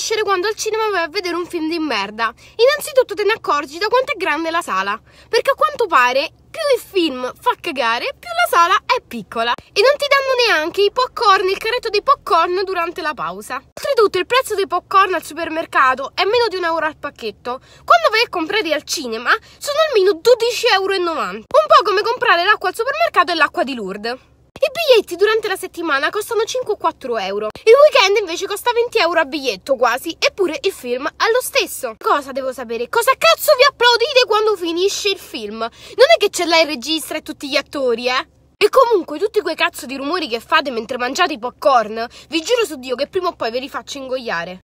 riconoscere quando al cinema vai a vedere un film di merda. Innanzitutto te ne accorgi da quanto è grande la sala, perché a quanto pare più il film fa cagare, più la sala è piccola e non ti danno neanche i popcorn, il carretto dei popcorn durante la pausa. Oltretutto il prezzo dei popcorn al supermercato è meno di un euro al pacchetto, quando vai a comprare al cinema sono almeno 12,90 euro, un po' come comprare l'acqua al supermercato e l'acqua di Lourdes biglietti durante la settimana costano 5-4 euro. Il weekend invece costa 20 euro a biglietto quasi, eppure il film ha lo stesso. Cosa devo sapere? Cosa cazzo vi applaudite quando finisce il film? Non è che ce l'ha il regista e tutti gli attori, eh? E comunque tutti quei cazzo di rumori che fate mentre mangiate i popcorn, vi giuro su Dio che prima o poi ve li faccio ingoiare.